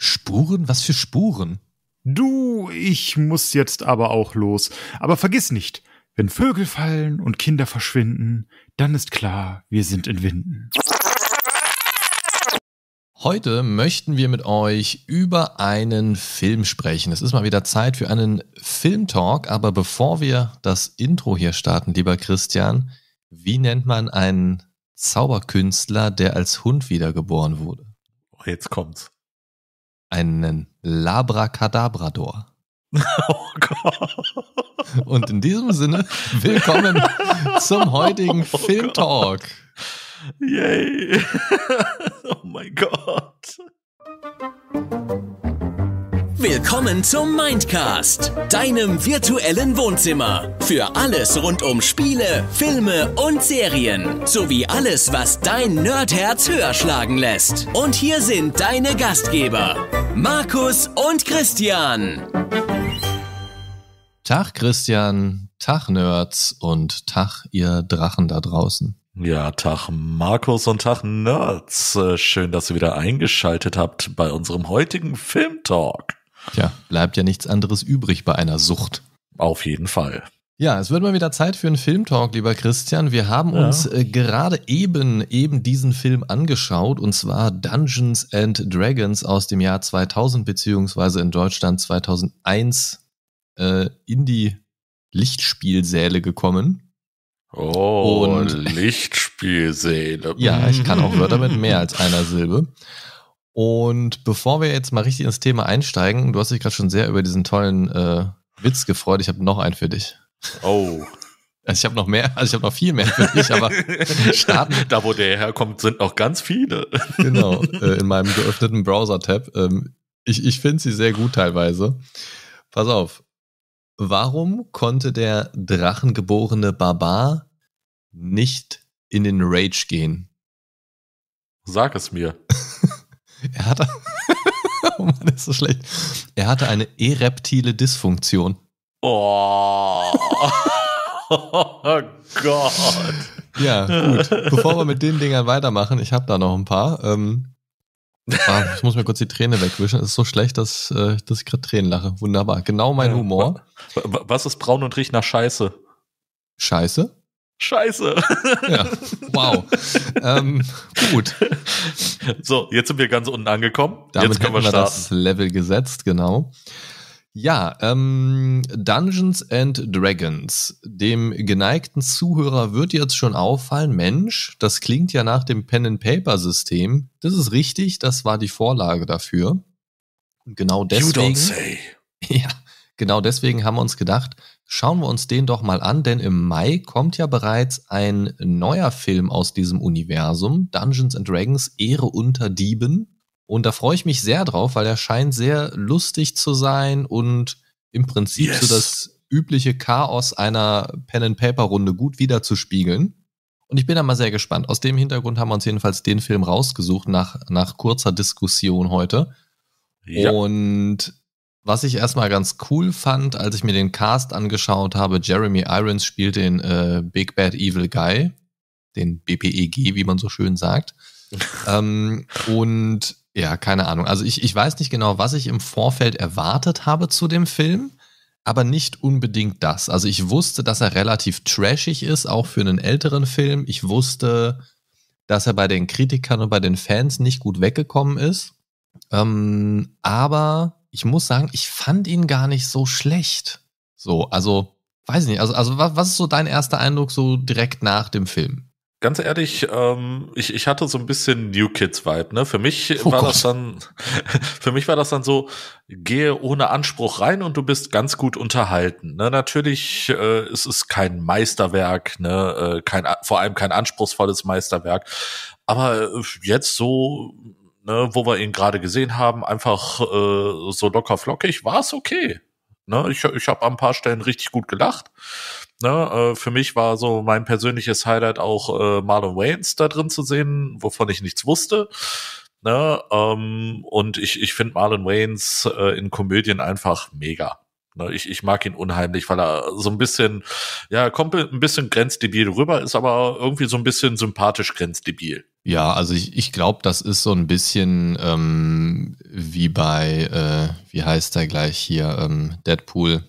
Spuren? Was für Spuren? Du, ich muss jetzt aber auch los. Aber vergiss nicht, wenn Vögel fallen und Kinder verschwinden, dann ist klar, wir sind in Winden. Heute möchten wir mit euch über einen Film sprechen. Es ist mal wieder Zeit für einen Filmtalk, aber bevor wir das Intro hier starten, lieber Christian, wie nennt man einen Zauberkünstler, der als Hund wiedergeboren wurde? Jetzt kommt's einen Labracadabrador. Oh Gott. Und in diesem Sinne, willkommen zum heutigen oh Film Talk. Yay. oh mein Gott. Willkommen zum Mindcast, deinem virtuellen Wohnzimmer. Für alles rund um Spiele, Filme und Serien. Sowie alles, was dein Nerdherz höher schlagen lässt. Und hier sind deine Gastgeber, Markus und Christian. Tag Christian, Tag Nerds und Tag ihr Drachen da draußen. Ja, Tag Markus und Tag Nerds. Äh, schön, dass ihr wieder eingeschaltet habt bei unserem heutigen Filmtalk. Tja, bleibt ja nichts anderes übrig bei einer Sucht. Auf jeden Fall. Ja, es wird mal wieder Zeit für einen Filmtalk, lieber Christian. Wir haben ja. uns äh, gerade eben eben diesen Film angeschaut und zwar Dungeons and Dragons aus dem Jahr 2000 beziehungsweise in Deutschland 2001 äh, in die Lichtspielsäle gekommen. Oh, und, Lichtspielsäle. ja, ich kann auch Wörter mit mehr als einer Silbe. Und bevor wir jetzt mal richtig ins Thema einsteigen, du hast dich gerade schon sehr über diesen tollen äh, Witz gefreut. Ich habe noch einen für dich. Oh. Also ich habe noch mehr, also ich habe noch viel mehr für dich, aber starten. Da, wo der herkommt, sind noch ganz viele. Genau, äh, in meinem geöffneten Browser-Tab. Ähm, ich ich finde sie sehr gut teilweise. Pass auf. Warum konnte der drachengeborene Barbar nicht in den Rage gehen? Sag es mir. Er hatte. oh Mann, das ist so schlecht. Er hatte eine ereptile Dysfunktion. Oh. oh Gott. Ja, gut. Bevor wir mit den Dingern weitermachen, ich habe da noch ein paar. Ähm, ah, ich muss mir kurz die Träne wegwischen. Es ist so schlecht, dass, äh, dass ich gerade Tränen lache. Wunderbar. Genau mein Humor. Was ist braun und riecht nach Scheiße? Scheiße? Scheiße. Ja, wow. ähm, gut. So, jetzt sind wir ganz unten angekommen. Damit jetzt können wir, wir das Level gesetzt, genau. Ja, ähm, Dungeons and Dragons. Dem geneigten Zuhörer wird jetzt schon auffallen, Mensch, das klingt ja nach dem Pen-and-Paper-System. Das ist richtig, das war die Vorlage dafür. Und genau deswegen. You don't say. Ja, genau deswegen haben wir uns gedacht, Schauen wir uns den doch mal an, denn im Mai kommt ja bereits ein neuer Film aus diesem Universum, Dungeons and Dragons Ehre unter Dieben. Und da freue ich mich sehr drauf, weil er scheint sehr lustig zu sein und im Prinzip yes. so das übliche Chaos einer Pen-and-Paper-Runde gut wiederzuspiegeln. Und ich bin da mal sehr gespannt. Aus dem Hintergrund haben wir uns jedenfalls den Film rausgesucht nach, nach kurzer Diskussion heute. Ja. Und was ich erstmal ganz cool fand, als ich mir den Cast angeschaut habe, Jeremy Irons spielt den äh, Big Bad Evil Guy, den BPEG, wie man so schön sagt. ähm, und ja, keine Ahnung. Also ich, ich weiß nicht genau, was ich im Vorfeld erwartet habe zu dem Film, aber nicht unbedingt das. Also ich wusste, dass er relativ trashig ist, auch für einen älteren Film. Ich wusste, dass er bei den Kritikern und bei den Fans nicht gut weggekommen ist. Ähm, aber ich muss sagen, ich fand ihn gar nicht so schlecht. So, also, weiß nicht, also, also was, was ist so dein erster Eindruck so direkt nach dem Film? Ganz ehrlich, ähm, ich, ich hatte so ein bisschen New Kids Vibe, ne? Für mich oh war Gott. das dann, für mich war das dann so, gehe ohne Anspruch rein und du bist ganz gut unterhalten. Ne? Natürlich, äh, es ist kein Meisterwerk, ne? Äh, kein, vor allem kein anspruchsvolles Meisterwerk. Aber äh, jetzt so ne, wo wir ihn gerade gesehen haben, einfach äh, so locker flockig, war es okay. Ne, ich ich habe an ein paar Stellen richtig gut gelacht. Ne, äh, für mich war so mein persönliches Highlight auch äh, Marlon Wayans da drin zu sehen, wovon ich nichts wusste. Ne, ähm, und ich, ich finde Marlon Wayans äh, in Komödien einfach mega. Ne, ich, ich mag ihn unheimlich, weil er so ein bisschen, ja, kommt ein bisschen grenzdebil rüber, ist aber irgendwie so ein bisschen sympathisch grenzdebil. Ja, also ich, ich glaube, das ist so ein bisschen ähm, wie bei, äh, wie heißt er gleich hier, ähm, Deadpool.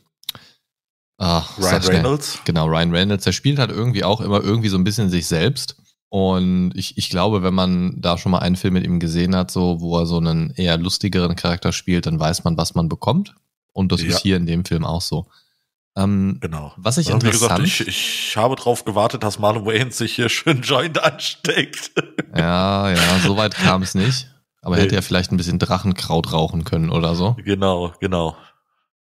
Ach, Ryan Reynolds. Genau, Ryan Reynolds. Der spielt halt irgendwie auch immer irgendwie so ein bisschen sich selbst. Und ich, ich glaube, wenn man da schon mal einen Film mit ihm gesehen hat, so wo er so einen eher lustigeren Charakter spielt, dann weiß man, was man bekommt. Und das ja. ist hier in dem Film auch so. Ähm, genau. Was ich ja, also, interessant... Wie gesagt, ich, ich habe darauf gewartet, dass Marlon Wayne sich hier schön Joint ansteckt. Ja, ja, so weit kam es nicht. Aber nee. hätte ja vielleicht ein bisschen Drachenkraut rauchen können oder so. Genau, genau.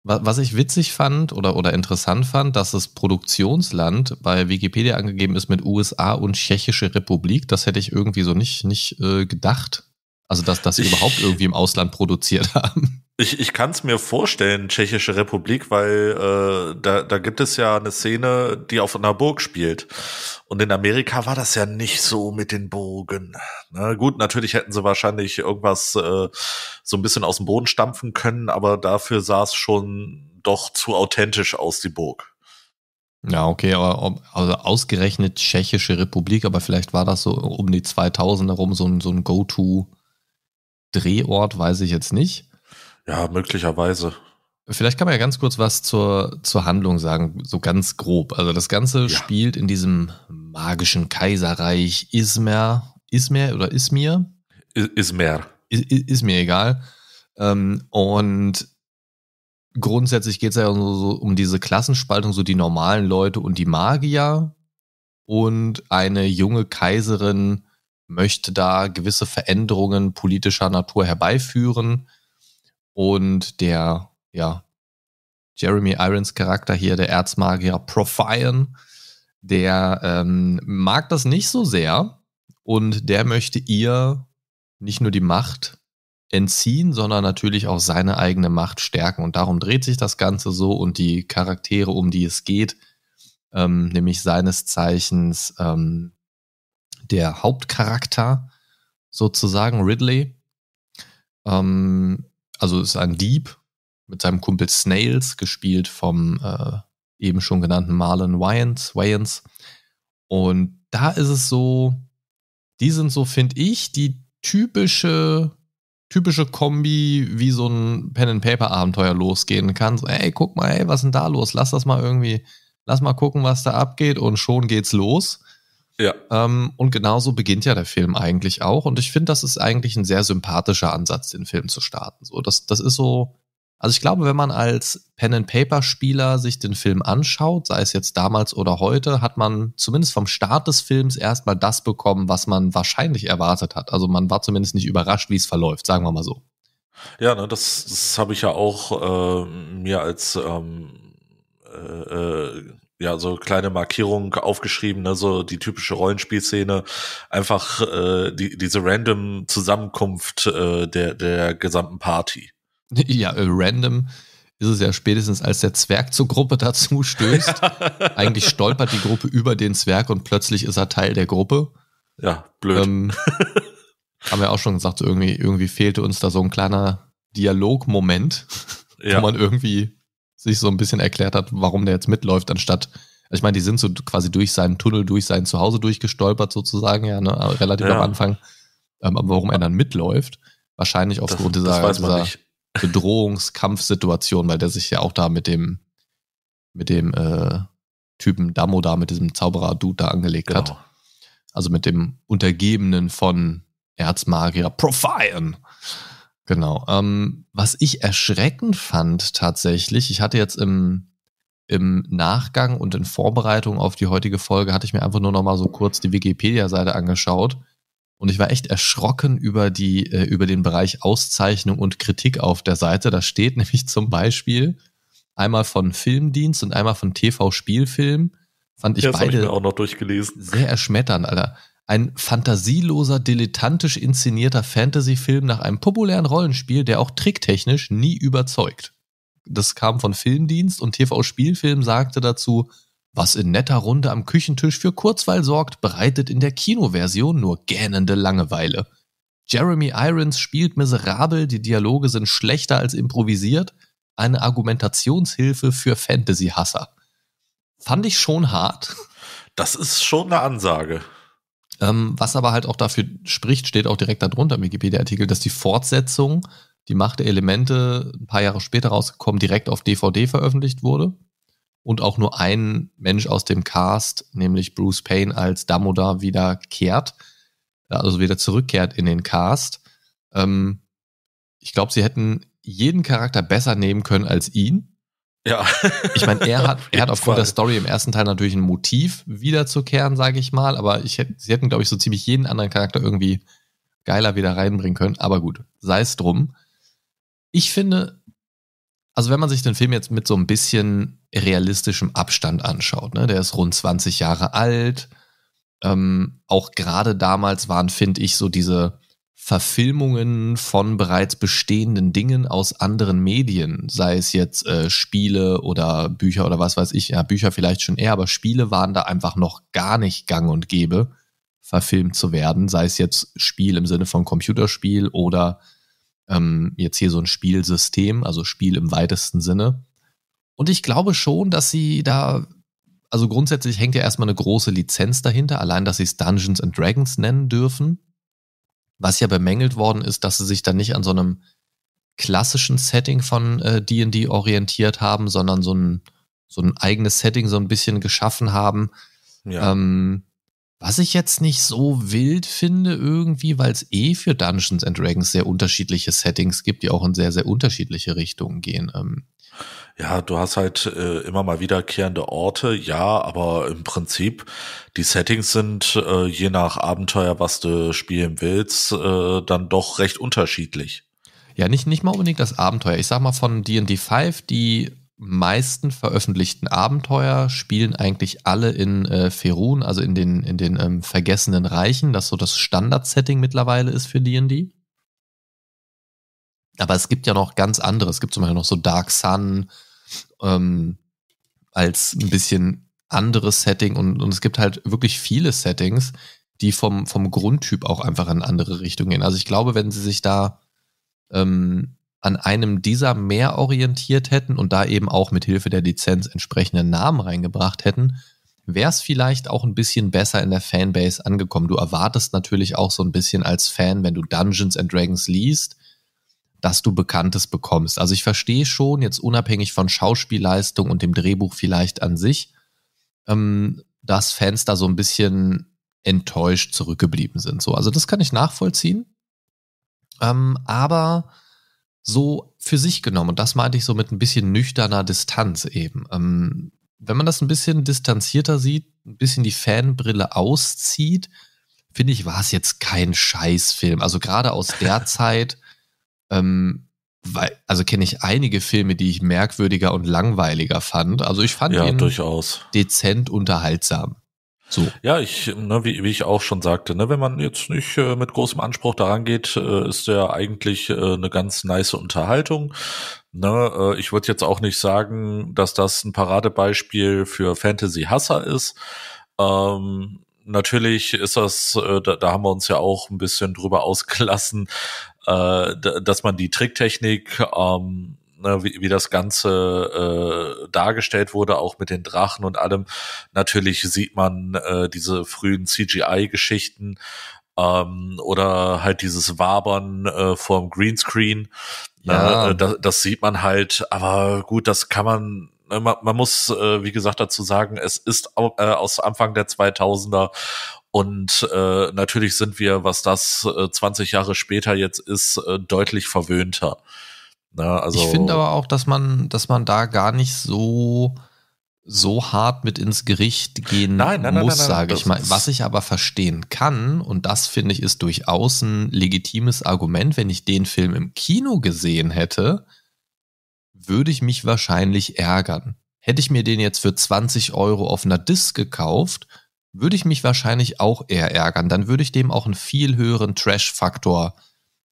Was ich witzig fand oder, oder interessant fand, dass das Produktionsland bei Wikipedia angegeben ist mit USA und Tschechische Republik. Das hätte ich irgendwie so nicht, nicht äh, gedacht. Also, dass, dass sie ich, überhaupt irgendwie im Ausland produziert haben. Ich, ich kann es mir vorstellen, Tschechische Republik, weil äh, da, da gibt es ja eine Szene, die auf einer Burg spielt. Und in Amerika war das ja nicht so mit den Burgen. Na gut, natürlich hätten sie wahrscheinlich irgendwas äh, so ein bisschen aus dem Boden stampfen können, aber dafür sah es schon doch zu authentisch aus, die Burg. Ja, okay, aber also ausgerechnet Tschechische Republik, aber vielleicht war das so um die 2000 herum so ein, so ein Go-To- Drehort weiß ich jetzt nicht. Ja, möglicherweise. Vielleicht kann man ja ganz kurz was zur, zur Handlung sagen, so ganz grob. Also das Ganze ja. spielt in diesem magischen Kaiserreich Ismer, Ismer oder Ismir? Ismer. Ist, ist mir egal. Ähm, und grundsätzlich geht es ja so um diese Klassenspaltung, so die normalen Leute und die Magier und eine junge Kaiserin, möchte da gewisse Veränderungen politischer Natur herbeiführen. Und der, ja, Jeremy Irons Charakter hier, der Erzmagier Profion, der ähm, mag das nicht so sehr und der möchte ihr nicht nur die Macht entziehen, sondern natürlich auch seine eigene Macht stärken. Und darum dreht sich das Ganze so und die Charaktere, um die es geht, ähm, nämlich seines Zeichens ähm, der Hauptcharakter sozusagen, Ridley. Ähm, also ist ein Dieb mit seinem Kumpel Snails, gespielt vom äh, eben schon genannten Marlon Wayans. Wayans. Und da ist es so, die sind so, finde ich, die typische typische Kombi, wie so ein Pen-and-Paper-Abenteuer losgehen kann. So, ey, guck mal, ey, was ist denn da los? Lass das mal irgendwie, lass mal gucken, was da abgeht und schon geht's los. Ja. Ähm, und genauso beginnt ja der Film eigentlich auch. Und ich finde, das ist eigentlich ein sehr sympathischer Ansatz, den Film zu starten. So, das, das ist so. Also ich glaube, wenn man als Pen-and-Paper-Spieler sich den Film anschaut, sei es jetzt damals oder heute, hat man zumindest vom Start des Films erstmal das bekommen, was man wahrscheinlich erwartet hat. Also man war zumindest nicht überrascht, wie es verläuft, sagen wir mal so. Ja, ne, das, das habe ich ja auch äh, mir als ähm, äh, äh ja, so kleine Markierung aufgeschrieben, ne, so die typische Rollenspielszene, einfach äh, die, diese random Zusammenkunft äh, der, der gesamten Party. Ja, äh, random ist es ja spätestens, als der Zwerg zur Gruppe dazu stößt. Eigentlich stolpert die Gruppe über den Zwerg und plötzlich ist er Teil der Gruppe. Ja, blöd. Ähm, haben wir auch schon gesagt, irgendwie, irgendwie fehlte uns da so ein kleiner Dialogmoment, ja. wo man irgendwie sich so ein bisschen erklärt hat, warum der jetzt mitläuft, anstatt, also ich meine, die sind so quasi durch seinen Tunnel, durch sein Zuhause durchgestolpert sozusagen, ja, ne? relativ ja. am Anfang. Ähm, aber warum er dann mitläuft, wahrscheinlich aufgrund das, dieser, das dieser Bedrohungskampfsituation, weil der sich ja auch da mit dem, mit dem äh, Typen Damo da, mit diesem Zauberer-Dude da angelegt genau. hat. Also mit dem Untergebenen von Erzmagier Profion. Genau. Ähm, was ich erschreckend fand tatsächlich, ich hatte jetzt im, im Nachgang und in Vorbereitung auf die heutige Folge, hatte ich mir einfach nur noch mal so kurz die Wikipedia-Seite angeschaut. Und ich war echt erschrocken über, die, äh, über den Bereich Auszeichnung und Kritik auf der Seite. Da steht nämlich zum Beispiel einmal von Filmdienst und einmal von TV Spielfilm. Fand ich das beide ich mir auch noch durchgelesen. sehr erschmetternd, Alter ein fantasieloser, dilettantisch inszenierter Fantasy-Film nach einem populären Rollenspiel, der auch tricktechnisch nie überzeugt. Das kam von Filmdienst und TV Spielfilm sagte dazu, was in netter Runde am Küchentisch für Kurzweil sorgt, bereitet in der Kinoversion nur gähnende Langeweile. Jeremy Irons spielt miserabel, die Dialoge sind schlechter als improvisiert, eine Argumentationshilfe für Fantasy-Hasser. Fand ich schon hart. Das ist schon eine Ansage. Ähm, was aber halt auch dafür spricht, steht auch direkt darunter im Wikipedia-Artikel, dass die Fortsetzung, die Macht der Elemente, ein paar Jahre später rausgekommen, direkt auf DVD veröffentlicht wurde. Und auch nur ein Mensch aus dem Cast, nämlich Bruce Payne, als Damodar wiederkehrt, also wieder zurückkehrt in den Cast. Ähm, ich glaube, sie hätten jeden Charakter besser nehmen können als ihn. Ja. ich meine, er hat, er hat aufgrund der Story im ersten Teil natürlich ein Motiv wiederzukehren, sage ich mal, aber ich hätte, sie hätten, glaube ich, so ziemlich jeden anderen Charakter irgendwie geiler wieder reinbringen können. Aber gut, sei es drum. Ich finde, also wenn man sich den Film jetzt mit so ein bisschen realistischem Abstand anschaut, ne, der ist rund 20 Jahre alt. Ähm, auch gerade damals waren, finde ich, so diese Verfilmungen von bereits bestehenden Dingen aus anderen Medien, sei es jetzt äh, Spiele oder Bücher oder was weiß ich, ja, Bücher vielleicht schon eher, aber Spiele waren da einfach noch gar nicht gang und gäbe, verfilmt zu werden, sei es jetzt Spiel im Sinne von Computerspiel oder ähm, jetzt hier so ein Spielsystem, also Spiel im weitesten Sinne. Und ich glaube schon, dass sie da, also grundsätzlich hängt ja erstmal eine große Lizenz dahinter, allein, dass sie es Dungeons and Dragons nennen dürfen was ja bemängelt worden ist, dass sie sich dann nicht an so einem klassischen Setting von D&D äh, orientiert haben, sondern so ein, so ein eigenes Setting so ein bisschen geschaffen haben. Ja. Ähm, was ich jetzt nicht so wild finde irgendwie, weil es eh für Dungeons and Dragons sehr unterschiedliche Settings gibt, die auch in sehr, sehr unterschiedliche Richtungen gehen. Ähm, ja, du hast halt äh, immer mal wiederkehrende Orte, ja, aber im Prinzip die Settings sind äh, je nach Abenteuer, was du spielen willst, äh, dann doch recht unterschiedlich. Ja, nicht, nicht mal unbedingt das Abenteuer. Ich sag mal von D&D 5, die meisten veröffentlichten Abenteuer spielen eigentlich alle in äh, Ferun, also in den, in den ähm, vergessenen Reichen, das so das Standard-Setting mittlerweile ist für D&D. Aber es gibt ja noch ganz andere. Es gibt zum Beispiel noch so Dark Sun ähm, als ein bisschen anderes Setting und, und es gibt halt wirklich viele Settings, die vom, vom Grundtyp auch einfach in andere Richtungen gehen. Also ich glaube, wenn sie sich da ähm, an einem dieser mehr orientiert hätten und da eben auch mit Hilfe der Lizenz entsprechende Namen reingebracht hätten, wäre es vielleicht auch ein bisschen besser in der Fanbase angekommen. Du erwartest natürlich auch so ein bisschen als Fan, wenn du Dungeons and Dragons liest, dass du Bekanntes bekommst. Also ich verstehe schon, jetzt unabhängig von Schauspielleistung und dem Drehbuch vielleicht an sich, ähm, dass Fans da so ein bisschen enttäuscht zurückgeblieben sind. So, also das kann ich nachvollziehen. Ähm, aber so für sich genommen, und das meinte ich so mit ein bisschen nüchterner Distanz eben. Ähm, wenn man das ein bisschen distanzierter sieht, ein bisschen die Fanbrille auszieht, finde ich, war es jetzt kein Scheißfilm. Also gerade aus der Zeit ähm, weil, also kenne ich einige Filme, die ich merkwürdiger und langweiliger fand. Also ich fand ja, ihn durchaus. dezent unterhaltsam. So. Ja, ich, ne, wie, wie ich auch schon sagte, ne, wenn man jetzt nicht äh, mit großem Anspruch daran geht, äh, ist der eigentlich äh, eine ganz nice Unterhaltung. Ne, äh, ich würde jetzt auch nicht sagen, dass das ein Paradebeispiel für Fantasy-Hasser ist. Ähm, natürlich ist das, äh, da, da, haben wir uns ja auch ein bisschen drüber ausgelassen, äh, dass man die Tricktechnik, ähm, ne, wie, wie das Ganze äh, dargestellt wurde, auch mit den Drachen und allem, natürlich sieht man äh, diese frühen CGI-Geschichten ähm, oder halt dieses Wabern äh, vorm Greenscreen. Ne, ja. Ne, äh, das, das sieht man halt, aber gut, das kann man ne, man, man muss, äh, wie gesagt, dazu sagen, es ist äh, aus Anfang der 2000er und äh, natürlich sind wir, was das äh, 20 Jahre später jetzt ist, äh, deutlich verwöhnter. Na, also ich finde aber auch, dass man, dass man da gar nicht so so hart mit ins Gericht gehen nein, nein, muss, sage ich mal. Was ich aber verstehen kann, und das finde ich ist durchaus ein legitimes Argument, wenn ich den Film im Kino gesehen hätte, würde ich mich wahrscheinlich ärgern. Hätte ich mir den jetzt für 20 Euro auf einer Disc gekauft, würde ich mich wahrscheinlich auch eher ärgern. Dann würde ich dem auch einen viel höheren Trash-Faktor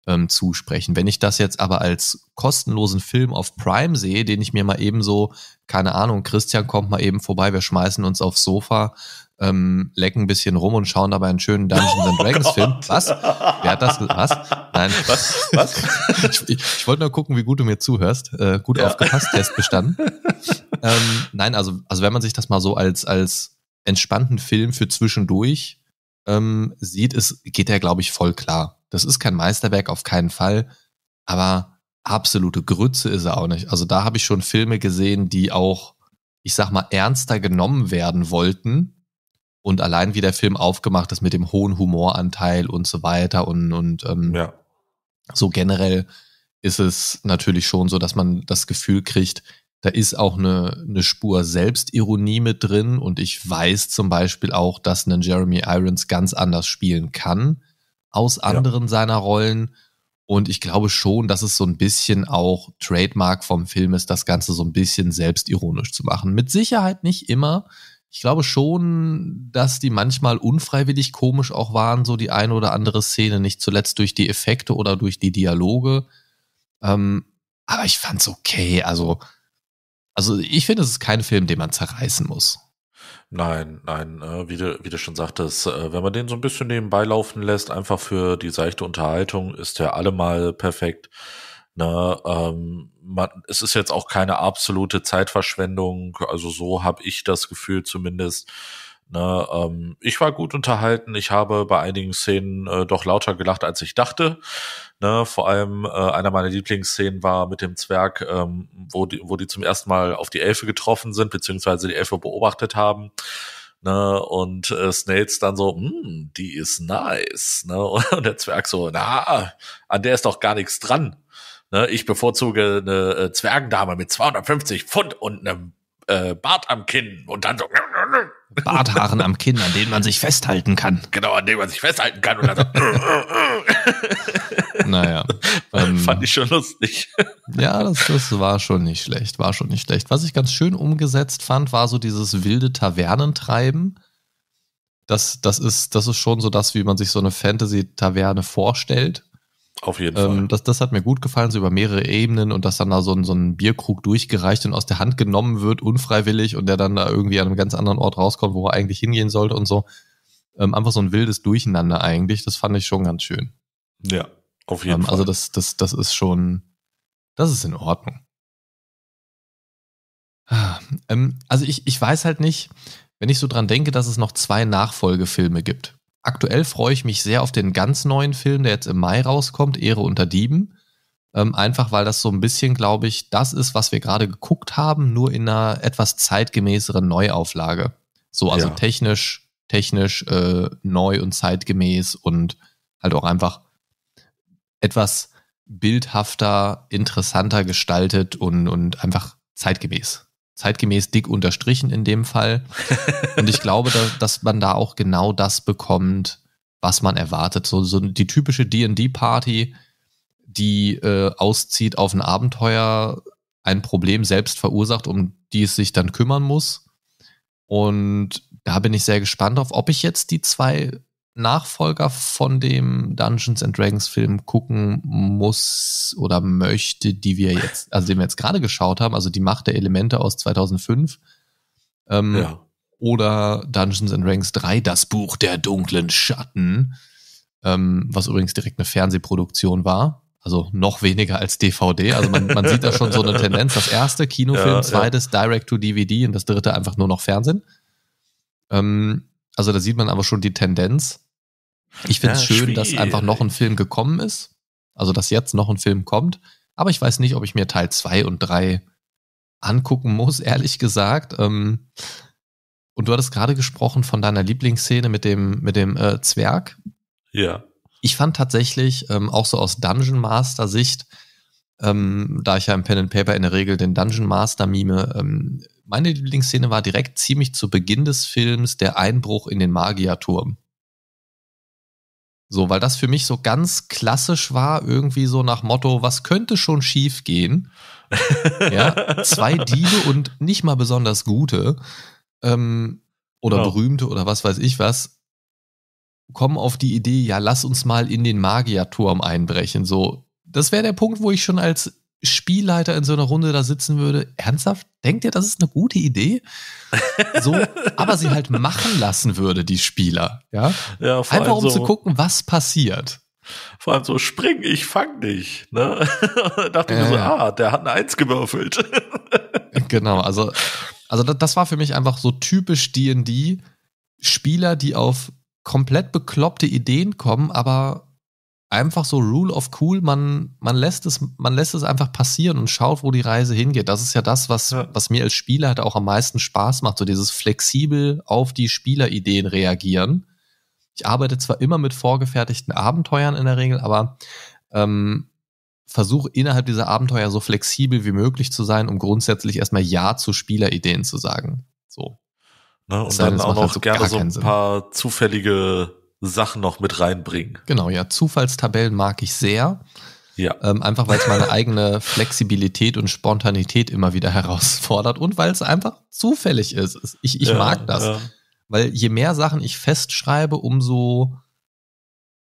ähm, zusprechen. Wenn ich das jetzt aber als kostenlosen Film auf Prime sehe, den ich mir mal eben so, keine Ahnung, Christian kommt mal eben vorbei, wir schmeißen uns aufs Sofa, ähm, lecken ein bisschen rum und schauen dabei einen schönen Dungeons and oh Dragons Film. Was? Wer hat das? Was? Nein. Was? Was? ich, ich wollte nur gucken, wie gut du mir zuhörst. Äh, gut ja. aufgepasst, Test bestanden. ähm, nein, also, also wenn man sich das mal so als, als entspannten Film für zwischendurch ähm, sieht, ist, geht er, glaube ich, voll klar. Das ist kein Meisterwerk, auf keinen Fall, aber absolute Grütze ist er auch nicht. Also da habe ich schon Filme gesehen, die auch, ich sag mal, ernster genommen werden wollten. Und allein wie der Film aufgemacht ist mit dem hohen Humoranteil und so weiter und, und ähm, ja. so generell ist es natürlich schon so, dass man das Gefühl kriegt, da ist auch eine, eine Spur Selbstironie mit drin und ich weiß zum Beispiel auch, dass ein Jeremy Irons ganz anders spielen kann aus anderen ja. seiner Rollen. Und ich glaube schon, dass es so ein bisschen auch Trademark vom Film ist, das Ganze so ein bisschen selbstironisch zu machen. Mit Sicherheit nicht immer. Ich glaube schon, dass die manchmal unfreiwillig komisch auch waren, so die eine oder andere Szene, nicht zuletzt durch die Effekte oder durch die Dialoge. Ähm, aber ich fand's okay. Also also ich finde, es ist kein Film, den man zerreißen muss. Nein, nein, äh, wie, du, wie du schon sagtest, äh, wenn man den so ein bisschen nebenbei laufen lässt, einfach für die seichte Unterhaltung, ist der allemal perfekt. Ne, ähm, man, es ist jetzt auch keine absolute Zeitverschwendung, also so habe ich das Gefühl zumindest. Ne, ähm, ich war gut unterhalten, ich habe bei einigen Szenen äh, doch lauter gelacht, als ich dachte. Ne, vor allem äh, einer meiner Lieblingsszenen war mit dem Zwerg, ähm, wo, die, wo die zum ersten Mal auf die Elfe getroffen sind, beziehungsweise die Elfe beobachtet haben. Ne, und äh, Snails dann so, hm, die ist nice. Ne, und der Zwerg so, na, an der ist doch gar nichts dran. Ne, ich bevorzuge eine äh, Zwergendame mit 250 Pfund und einem äh, Bart am Kinn und dann so Barthaaren am Kinn, an denen man sich festhalten kann. Genau, an denen man sich festhalten kann. Und dann so, naja. Ähm, Fand ich schon lustig. ja, das, das war schon nicht schlecht, war schon nicht schlecht. Was ich ganz schön umgesetzt fand, war so dieses wilde Tavernentreiben. Das, das, ist, das ist schon so das, wie man sich so eine Fantasy-Taverne vorstellt. Auf jeden ähm, Fall. Das, das hat mir gut gefallen, so über mehrere Ebenen und dass dann da so ein, so ein Bierkrug durchgereicht und aus der Hand genommen wird, unfreiwillig, und der dann da irgendwie an einem ganz anderen Ort rauskommt, wo er eigentlich hingehen sollte und so. Ähm, einfach so ein wildes Durcheinander eigentlich. Das fand ich schon ganz schön. Ja, auf jeden ähm, also Fall. Also das, das, das ist schon, das ist in Ordnung. Ähm, also ich, ich weiß halt nicht, wenn ich so dran denke, dass es noch zwei Nachfolgefilme gibt. Aktuell freue ich mich sehr auf den ganz neuen Film, der jetzt im Mai rauskommt, Ehre unter Dieben. Ähm, einfach weil das so ein bisschen, glaube ich, das ist, was wir gerade geguckt haben, nur in einer etwas zeitgemäßeren Neuauflage. So, also ja. technisch, technisch äh, neu und zeitgemäß und halt auch einfach etwas bildhafter, interessanter gestaltet und, und einfach zeitgemäß zeitgemäß dick unterstrichen in dem Fall. Und ich glaube, dass, dass man da auch genau das bekommt, was man erwartet. So, so die typische D&D-Party, die äh, auszieht auf ein Abenteuer, ein Problem selbst verursacht, um die es sich dann kümmern muss. Und da bin ich sehr gespannt auf, ob ich jetzt die zwei Nachfolger von dem Dungeons and Dragons Film gucken muss oder möchte, die wir jetzt, also den wir jetzt gerade geschaut haben, also die Macht der Elemente aus 2005. Ähm, ja. Oder Dungeons and Dragons 3, das Buch der dunklen Schatten, ähm, was übrigens direkt eine Fernsehproduktion war. Also noch weniger als DVD. Also man, man sieht da schon so eine Tendenz. Das erste Kinofilm, ja, zweites ja. Direct to DVD und das dritte einfach nur noch Fernsehen. Ähm, also da sieht man aber schon die Tendenz. Ich finde es ja, schön, schwierig. dass einfach noch ein Film gekommen ist. Also, dass jetzt noch ein Film kommt. Aber ich weiß nicht, ob ich mir Teil 2 und 3 angucken muss, ehrlich gesagt. Ähm, und du hattest gerade gesprochen von deiner Lieblingsszene mit dem, mit dem äh, Zwerg. Ja. Ich fand tatsächlich, ähm, auch so aus Dungeon Master Sicht, ähm, da ich ja im Pen and Paper in der Regel den Dungeon Master mime, ähm, meine Lieblingsszene war direkt ziemlich zu Beginn des Films der Einbruch in den Magierturm. So, weil das für mich so ganz klassisch war, irgendwie so nach Motto, was könnte schon schief gehen? ja, zwei Diebe und nicht mal besonders gute ähm, oder genau. berühmte oder was weiß ich was, kommen auf die Idee, ja, lass uns mal in den Magierturm einbrechen. So, das wäre der Punkt, wo ich schon als Spielleiter in so einer Runde da sitzen würde, ernsthaft, denkt ihr, das ist eine gute Idee? So, aber sie halt machen lassen würde, die Spieler. Ja, ja Einfach um so, zu gucken, was passiert. Vor allem so, spring, ich fang dich. Ne? da dachte ich äh, mir so, ah, der hat eine Eins gewürfelt. genau, also, also das war für mich einfach so typisch D&D. Spieler, die auf komplett bekloppte Ideen kommen, aber einfach so Rule of Cool, man, man, lässt es, man lässt es einfach passieren und schaut, wo die Reise hingeht. Das ist ja das, was, ja. was mir als Spieler halt auch am meisten Spaß macht, so dieses flexibel auf die Spielerideen reagieren. Ich arbeite zwar immer mit vorgefertigten Abenteuern in der Regel, aber ähm, versuche innerhalb dieser Abenteuer so flexibel wie möglich zu sein, um grundsätzlich erstmal Ja zu Spielerideen zu sagen. So. Ne, und dann auch halt noch halt so gerne so ein paar zufällige Sachen noch mit reinbringen. Genau, ja, Zufallstabellen mag ich sehr. Ja. Ähm, einfach weil es meine eigene Flexibilität und Spontanität immer wieder herausfordert und weil es einfach zufällig ist. Ich, ich ja, mag das. Ja. Weil je mehr Sachen ich festschreibe, umso,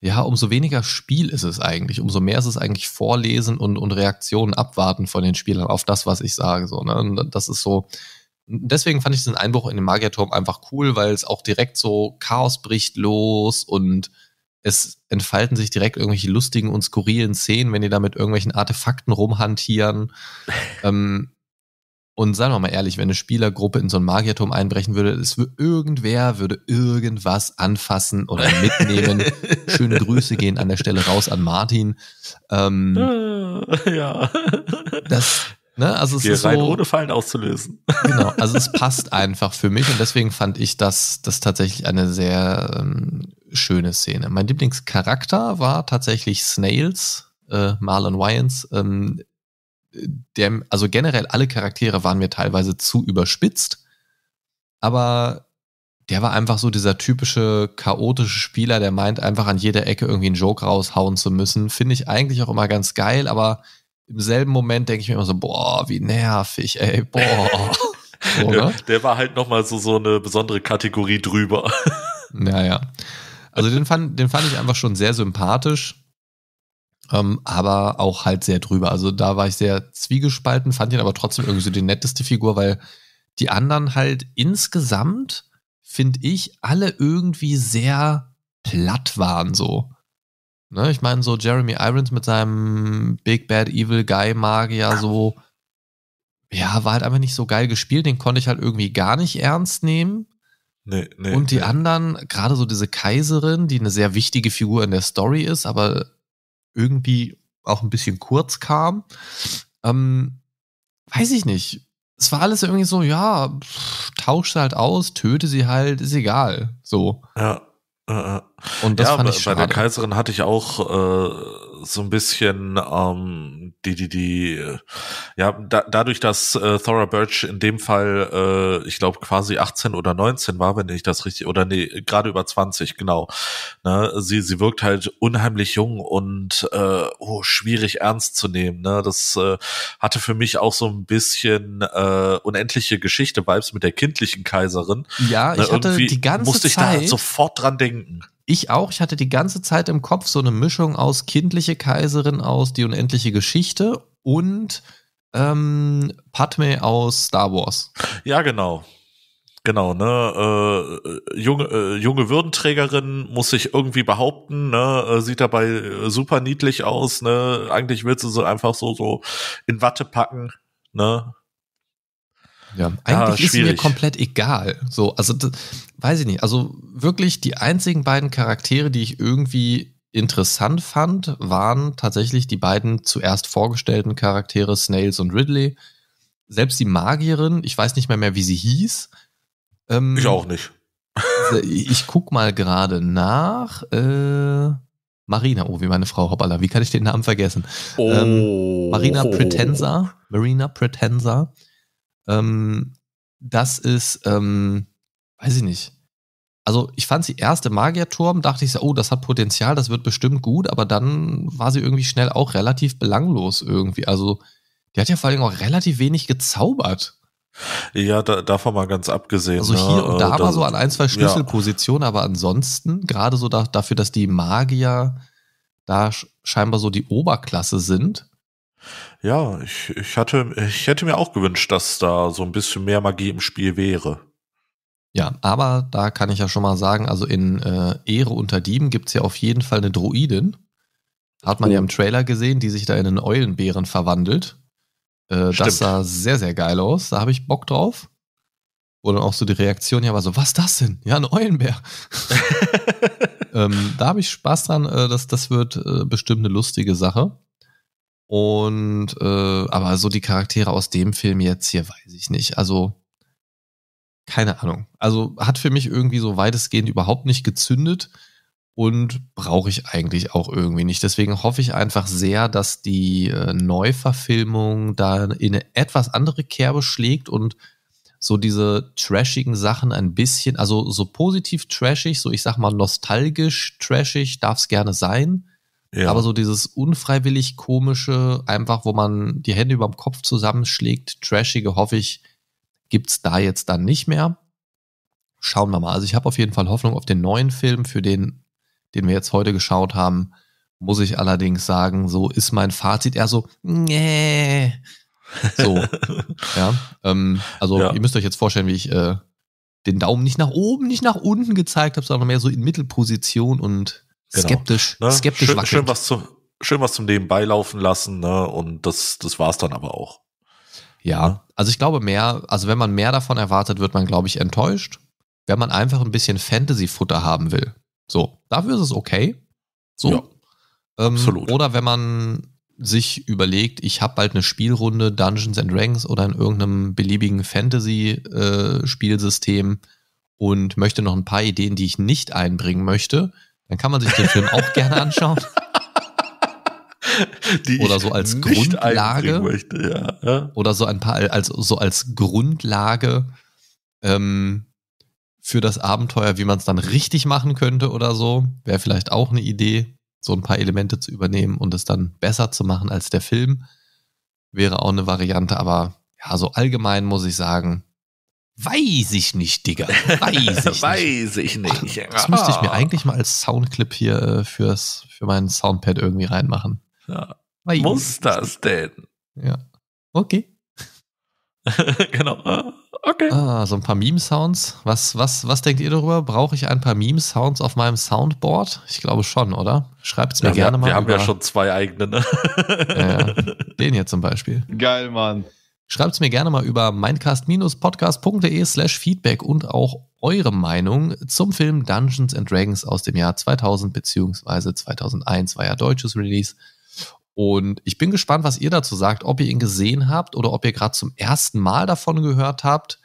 ja, umso weniger Spiel ist es eigentlich. Umso mehr ist es eigentlich Vorlesen und, und Reaktionen abwarten von den Spielern auf das, was ich sage. So, ne? Und das ist so, deswegen fand ich diesen Einbruch in den Magierturm einfach cool, weil es auch direkt so Chaos bricht los und es entfalten sich direkt irgendwelche lustigen und skurrilen Szenen, wenn die da mit irgendwelchen Artefakten rumhantieren. ähm, und sagen wir mal ehrlich, wenn eine Spielergruppe in so einen Magierturm einbrechen würde, es würde irgendwer würde irgendwas anfassen oder mitnehmen. Schöne Grüße gehen an der Stelle raus an Martin. Ähm, ja. Das Ne? Also es Hier ist rein so, ohne Fallen auszulösen. Genau, also es passt einfach für mich und deswegen fand ich das, das tatsächlich eine sehr ähm, schöne Szene. Mein Lieblingscharakter war tatsächlich Snails, äh, Marlon Wayans. Ähm, der, also generell alle Charaktere waren mir teilweise zu überspitzt, aber der war einfach so dieser typische chaotische Spieler, der meint einfach an jeder Ecke irgendwie einen Joke raushauen zu müssen. Finde ich eigentlich auch immer ganz geil, aber im selben Moment denke ich mir immer so, boah, wie nervig, ey, boah. So, ne? ja, der war halt nochmal so, so eine besondere Kategorie drüber. Naja. Also den fand, den fand ich einfach schon sehr sympathisch, ähm, aber auch halt sehr drüber. Also da war ich sehr zwiegespalten, fand ihn aber trotzdem irgendwie so die netteste Figur, weil die anderen halt insgesamt, finde ich, alle irgendwie sehr platt waren so. Ne? Ich meine, so Jeremy Irons mit seinem Big Bad Evil Guy Magier so, ja, war halt einfach nicht so geil gespielt. Den konnte ich halt irgendwie gar nicht ernst nehmen. Nee, nee, und die nee. anderen, gerade so diese Kaiserin, die eine sehr wichtige Figur in der Story ist, aber irgendwie auch ein bisschen kurz kam. Ähm, weiß ich nicht. Es war alles irgendwie so, ja, tausch sie halt aus, töte sie halt, ist egal. So. Ja. Äh, äh. Und das ja, fand ich bei der Kaiserin hatte ich auch äh, so ein bisschen ähm, die, die, die, ja, da, dadurch, dass äh, Thora Birch in dem Fall, äh, ich glaube, quasi 18 oder 19 war, wenn ich das richtig, oder nee, gerade über 20, genau. Ne? Sie, sie wirkt halt unheimlich jung und äh, oh, schwierig ernst zu nehmen. Ne? Das äh, hatte für mich auch so ein bisschen äh, unendliche Geschichte-Vibes mit der kindlichen Kaiserin. Ja, ich ne? hatte die ganze musste ich da halt sofort dran denken. Ich auch. Ich hatte die ganze Zeit im Kopf so eine Mischung aus kindliche Kaiserin aus Die unendliche Geschichte und ähm, Padme aus Star Wars. Ja, genau. Genau, ne, äh, junge, äh, junge Würdenträgerin muss sich irgendwie behaupten, ne, äh, sieht dabei äh, super niedlich aus, ne, eigentlich willst du sie einfach so, so in Watte packen, ne, ja, eigentlich ja, ist mir komplett egal. So, also das, weiß ich nicht. Also wirklich die einzigen beiden Charaktere, die ich irgendwie interessant fand, waren tatsächlich die beiden zuerst vorgestellten Charaktere Snails und Ridley. Selbst die Magierin, ich weiß nicht mehr mehr, wie sie hieß. Ähm, ich auch nicht. ich guck mal gerade nach. Äh, Marina, oh, wie meine Frau, hoppala, wie kann ich den Namen vergessen? Ähm, oh. Ähm, Marina Pretensa, Marina Pretensa ähm, das ist, ähm, weiß ich nicht. Also ich fand sie erste Magierturm, dachte ich so, oh, das hat Potenzial, das wird bestimmt gut, aber dann war sie irgendwie schnell auch relativ belanglos irgendwie. Also die hat ja vor allem auch relativ wenig gezaubert. Ja, da, davon mal ganz abgesehen. Also ne? hier ja, und da äh, war so an ein, zwei Schlüsselpositionen, ja. aber ansonsten, gerade so da, dafür, dass die Magier da scheinbar so die Oberklasse sind, ja, ich, ich, hatte, ich hätte mir auch gewünscht, dass da so ein bisschen mehr Magie im Spiel wäre. Ja, aber da kann ich ja schon mal sagen, also in äh, Ehre unter Dieben gibt es ja auf jeden Fall eine Droidin. Hat man oh. ja im Trailer gesehen, die sich da in einen Eulenbären verwandelt. Äh, das sah sehr, sehr geil aus. Da habe ich Bock drauf. Wo dann auch so die Reaktion ja aber so, was das denn? Ja, ein Eulenbär. ähm, da habe ich Spaß dran. Äh, das, das wird äh, bestimmt eine lustige Sache. Und äh, aber so die Charaktere aus dem Film jetzt hier weiß ich nicht. Also keine Ahnung. Also hat für mich irgendwie so weitestgehend überhaupt nicht gezündet und brauche ich eigentlich auch irgendwie nicht. Deswegen hoffe ich einfach sehr, dass die äh, Neuverfilmung da in eine etwas andere Kerbe schlägt und so diese trashigen Sachen ein bisschen, also so positiv trashig, so ich sag mal nostalgisch trashig darf es gerne sein, ja. Aber so dieses unfreiwillig komische, einfach wo man die Hände überm Kopf zusammenschlägt, trashige, hoffe ich, gibt's da jetzt dann nicht mehr. Schauen wir mal. Also ich habe auf jeden Fall Hoffnung auf den neuen Film, für den, den wir jetzt heute geschaut haben. Muss ich allerdings sagen, so ist mein Fazit eher so, nee. So. ja. Ähm, also ja. ihr müsst euch jetzt vorstellen, wie ich äh, den Daumen nicht nach oben, nicht nach unten gezeigt habe, sondern mehr so in Mittelposition und Genau. Skeptisch, ne? skeptisch schön, schön was zum schön was zum nebenbei laufen lassen, ne? Und das das war's dann aber auch. Ja, ne? also ich glaube mehr, also wenn man mehr davon erwartet, wird man glaube ich enttäuscht, wenn man einfach ein bisschen Fantasy Futter haben will. So, dafür ist es okay. So. Ja, ähm, absolut. Oder wenn man sich überlegt, ich habe bald eine Spielrunde Dungeons and Dragons oder in irgendeinem beliebigen Fantasy-Spielsystem äh, und möchte noch ein paar Ideen, die ich nicht einbringen möchte, dann kann man sich den Film auch gerne anschauen. Die oder so als Grundlage. Möchte, ja, ja. Oder so ein paar, als, so als Grundlage ähm, für das Abenteuer, wie man es dann richtig machen könnte oder so. Wäre vielleicht auch eine Idee, so ein paar Elemente zu übernehmen und es dann besser zu machen als der Film. Wäre auch eine Variante, aber ja, so allgemein muss ich sagen, Weiß ich nicht, Digga. Weiß ich Weiß nicht. ich nicht. das müsste ich mir ah. eigentlich mal als Soundclip hier äh, fürs, für mein Soundpad irgendwie reinmachen. Ja. Muss das denn? Ja. Okay. genau. Okay. Ah, so ein paar Meme-Sounds. Was, was, was denkt ihr darüber? Brauche ich ein paar Meme-Sounds auf meinem Soundboard? Ich glaube schon, oder? Schreibt es mir ja, gerne wir, mal. Wir haben ja schon zwei eigene, ne? ja, ja. Den hier zum Beispiel. Geil, Mann. Schreibt es mir gerne mal über mindcast-podcast.de slash feedback und auch eure Meinung zum Film Dungeons and Dragons aus dem Jahr 2000 beziehungsweise 2001 war ja deutsches Release. Und ich bin gespannt, was ihr dazu sagt, ob ihr ihn gesehen habt oder ob ihr gerade zum ersten Mal davon gehört habt.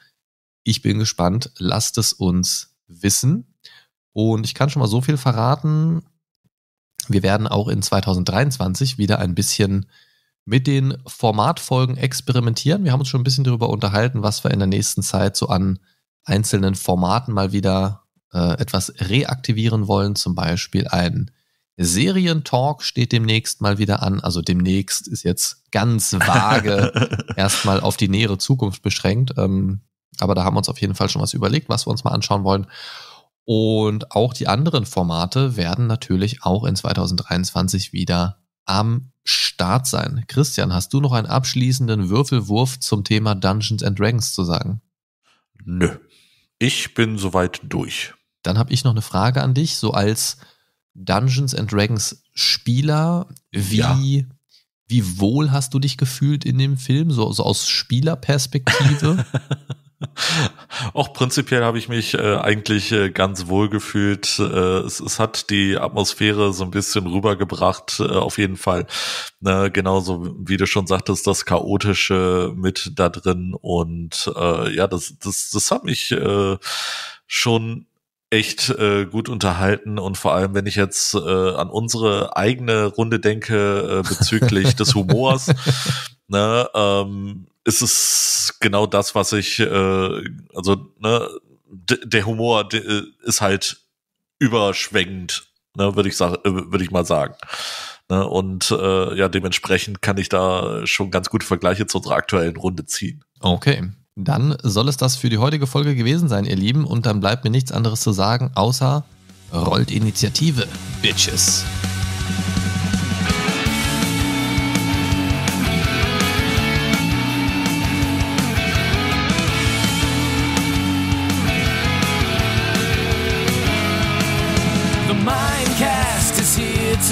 Ich bin gespannt. Lasst es uns wissen. Und ich kann schon mal so viel verraten. Wir werden auch in 2023 wieder ein bisschen mit den Formatfolgen experimentieren. Wir haben uns schon ein bisschen darüber unterhalten, was wir in der nächsten Zeit so an einzelnen Formaten mal wieder äh, etwas reaktivieren wollen. Zum Beispiel ein Serientalk steht demnächst mal wieder an. Also demnächst ist jetzt ganz vage erstmal auf die nähere Zukunft beschränkt. Ähm, aber da haben wir uns auf jeden Fall schon was überlegt, was wir uns mal anschauen wollen. Und auch die anderen Formate werden natürlich auch in 2023 wieder am Start sein. Christian, hast du noch einen abschließenden Würfelwurf zum Thema Dungeons and Dragons zu sagen? Nö. Ich bin soweit durch. Dann habe ich noch eine Frage an dich, so als Dungeons and Dragons Spieler, wie, ja. wie wohl hast du dich gefühlt in dem Film, so, so aus Spielerperspektive? Auch prinzipiell habe ich mich äh, eigentlich äh, ganz wohl gefühlt. Äh, es, es, hat die Atmosphäre so ein bisschen rübergebracht, äh, auf jeden Fall. Ne, genauso wie du schon sagtest, das Chaotische mit da drin. Und äh, ja, das, das, das hat mich äh, schon echt äh, gut unterhalten und vor allem, wenn ich jetzt äh, an unsere eigene Runde denke äh, bezüglich des Humors, ne, ähm, ist es genau das, was ich, äh, also ne, der Humor äh, ist halt überschwängend, ne, würde ich, sagen, äh, würde ich mal sagen. Ne, und äh, ja, dementsprechend kann ich da schon ganz gute Vergleiche zu unserer aktuellen Runde ziehen. Okay. Dann soll es das für die heutige Folge gewesen sein, ihr Lieben. Und dann bleibt mir nichts anderes zu sagen, außer rollt Initiative, Bitches.